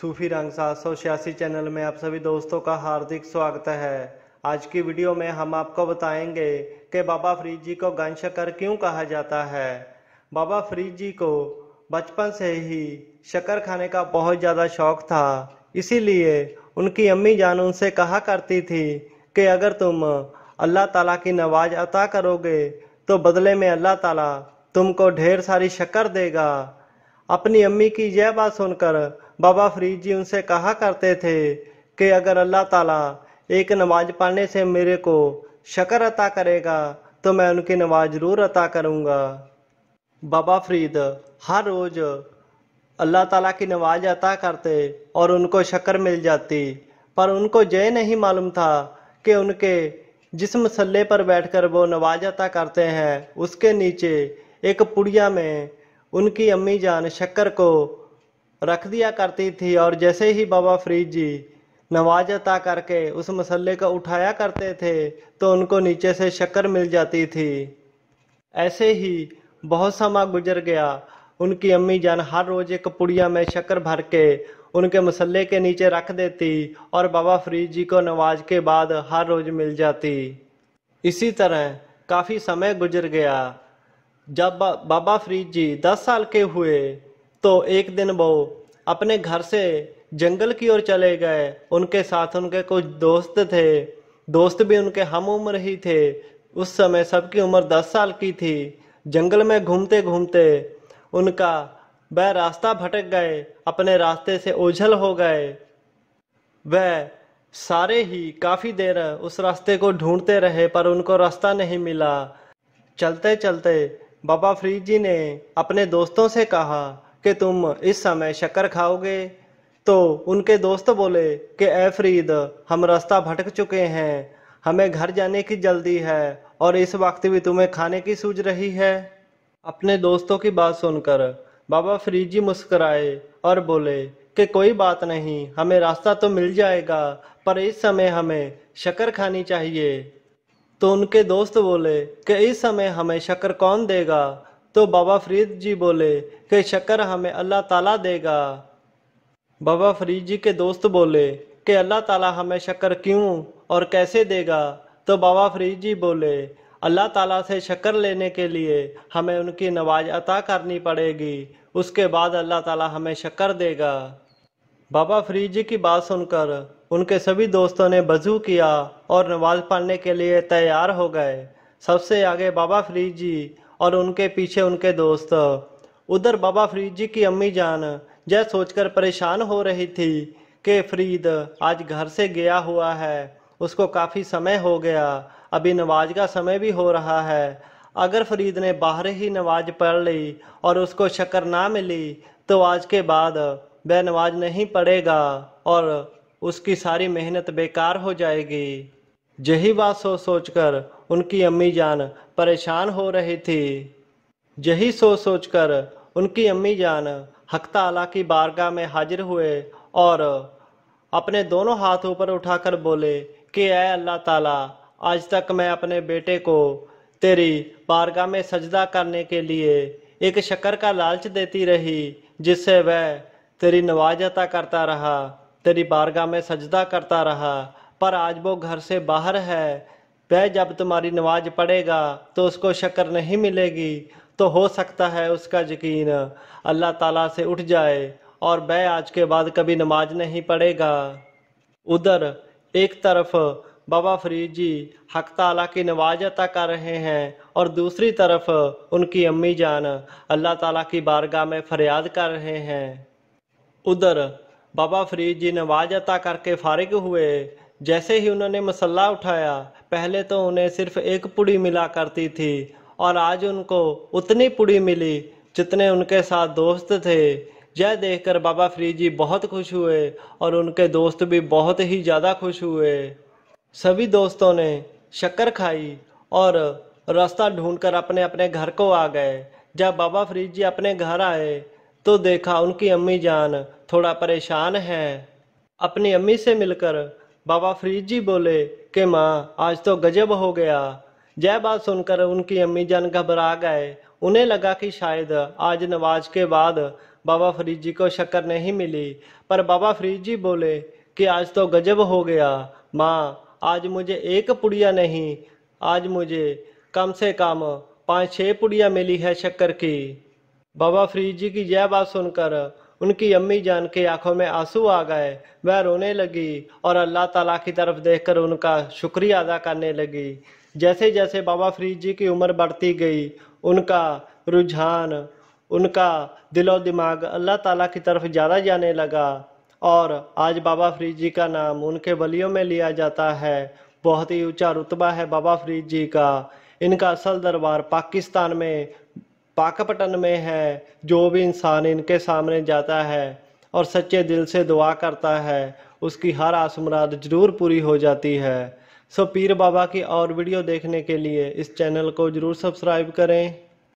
सूफी रंग सात सौ छियासी चैनल में आप सभी दोस्तों का हार्दिक स्वागत है आज की वीडियो में हम आपको बताएंगे कि बाबा फरीद जी को गंशकर क्यों कहा जाता है बाबा फरीद जी को बचपन से ही शक्कर खाने का बहुत ज़्यादा शौक था इसीलिए उनकी अम्मी जान उनसे कहा करती थी कि अगर तुम अल्लाह ताला की नवाज अता करोगे तो बदले में अल्लाह ताला तुमको ढेर सारी शक्कर देगा अपनी अम्मी की यह बात सुनकर बाबा फरीद जी उनसे कहा करते थे कि अगर अल्लाह ताला एक नमाज पढ़ने से मेरे को शकर अता करेगा तो मैं उनकी नमाज जरूर अता करूँगा बाबा फरीद हर रोज़ अल्लाह ताला की नमाज अता करते और उनको शक्कर मिल जाती पर उनको यह नहीं मालूम था कि उनके जिस मसल्ले पर बैठकर वो नमाज अता करते हैं उसके नीचे एक पुड़िया में उनकी अम्मी जान शक्कर को रख दिया करती थी और जैसे ही बाबा फरीद जी नमाज अता करके उस मसल्ले को उठाया करते थे तो उनको नीचे से शक्कर मिल जाती थी ऐसे ही बहुत समा गुजर गया उनकी अम्मी जान हर रोज एक पुड़िया में शक्कर भर के उनके मसल्ले के नीचे रख देती और बाबा फरीद जी को नमाज के बाद हर रोज मिल जाती इसी तरह काफ़ी समय गुजर गया जब बाबा फरीद जी दस साल के हुए तो एक दिन वो अपने घर से जंगल की ओर चले गए उनके साथ उनके कुछ दोस्त थे दोस्त भी उनके हम उम्र ही थे उस समय सबकी उम्र दस साल की थी जंगल में घूमते घूमते उनका वह रास्ता भटक गए अपने रास्ते से ओझल हो गए वह सारे ही काफ़ी देर उस रास्ते को ढूंढते रहे पर उनको रास्ता नहीं मिला चलते चलते बाबा फरीद जी ने अपने दोस्तों से कहा कि तुम इस समय शक्कर खाओगे तो उनके दोस्त बोले कि ए फरीद हम रास्ता भटक चुके हैं हमें घर जाने की जल्दी है और इस वक्त भी तुम्हें खाने की सूझ रही है अपने दोस्तों की बात सुनकर बाबा फरीद जी मुस्कराए और बोले कि कोई बात नहीं हमें रास्ता तो मिल जाएगा पर इस समय हमें शक्कर खानी चाहिए तो उनके दोस्त बोले कि इस समय हमें शक्कर कौन देगा तो बाबा फरीद जी बोले कि शक्कर हमें अल्लाह ताला देगा बाबा फरीद जी के दोस्त बोले कि अल्लाह ताला हमें शक्कर क्यों और कैसे देगा तो बाबा फरीद जी बोले अल्लाह ताला से शक्कर लेने के लिए हमें उनकी नवाज अता करनी पड़ेगी उसके बाद अल्लाह ताला हमें शक्कर देगा बाबा फरीद जी की बात सुनकर उनके सभी दोस्तों ने वजू किया और नमाज पढ़ने के लिए तैयार हो गए सबसे आगे बाबा फरीद जी और उनके पीछे उनके दोस्त उधर बाबा फरीद जी की अम्मी जान यह सोचकर परेशान हो रही थी कि फरीद आज घर से गया हुआ है उसको काफ़ी समय हो गया अभी नमाज का समय भी हो रहा है अगर फरीद ने बाहर ही नमाज पढ़ ली और उसको शक्कर ना मिली तो आज के बाद वह नमाज नहीं पढ़ेगा और उसकी सारी मेहनत बेकार हो जाएगी यही बात सोच सोचकर उनकी अम्मी जान परेशान हो रही थी यही सोच सोचकर उनकी अम्मी जान हकताला की बारगाह में हाजिर हुए और अपने दोनों हाथ ऊपर उठाकर बोले कि अः अल्लाह ताला आज तक मैं अपने बेटे को तेरी बारगाह में सजदा करने के लिए एक शक्कर का लालच देती रही जिससे वह तेरी नवाज अता करता रहा तेरी बारगाह में सजदा करता रहा पर आज वो घर से बाहर है वह जब तुम्हारी नमाज पढ़ेगा तो उसको शक्कर नहीं मिलेगी तो हो सकता है उसका यकीन अल्लाह ताला से उठ जाए और वह आज के बाद कभी नमाज नहीं पढ़ेगा उधर एक तरफ बाबा फरीद जी हक तला की नमाज अता कर रहे हैं और दूसरी तरफ उनकी अम्मी जान अल्लाह ताला की बारगाह में फरियाद कर रहे हैं उधर बाबा फरीद जी नमाज अता करके फारिग हुए जैसे ही उन्होंने मसल्ला उठाया पहले तो उन्हें सिर्फ एक पुड़ी मिला करती थी और आज उनको उतनी पुड़ी मिली जितने उनके साथ दोस्त थे यह देखकर बाबा फरीद जी बहुत खुश हुए और उनके दोस्त भी बहुत ही ज़्यादा खुश हुए सभी दोस्तों ने शक्कर खाई और रास्ता ढूंढकर अपने अपने घर को आ गए जब बाबा फरीद जी अपने घर आए तो देखा उनकी अम्मी जान थोड़ा परेशान है अपनी अम्मी से मिलकर बाबा फरीद जी बोले कि माँ आज तो गजब हो गया जय बात सुनकर उनकी अम्मी जान घबरा गए उन्हें लगा कि शायद आज नमाज के बाद बाबा फरीद जी को शक्कर नहीं मिली पर बाबा फरीद जी बोले कि आज तो गजब हो गया माँ आज मुझे एक पुड़िया नहीं आज मुझे कम से कम पाँच छः पुड़िया मिली है शक्कर की बाबा फरीद जी की यह बात सुनकर उनकी अम्मी जान की आंखों में आंसू आ गए वह रोने लगी और अल्लाह ताला की तरफ देखकर उनका शुक्रिया अदा करने लगी जैसे जैसे बाबा फरीद जी की उम्र बढ़ती गई उनका रुझान उनका दिलो दिमाग अल्लाह ताला की तरफ ज़्यादा जाने लगा और आज बाबा फरीद जी का नाम उनके वलियों में लिया जाता है बहुत ही ऊंचा रुतबा है बाबा फरीद जी का इनका असल दरबार पाकिस्तान में पाकपटन में है जो भी इंसान इनके सामने जाता है और सच्चे दिल से दुआ करता है उसकी हर आसमराद जरूर पूरी हो जाती है सो पीर बाबा की और वीडियो देखने के लिए इस चैनल को ज़रूर सब्सक्राइब करें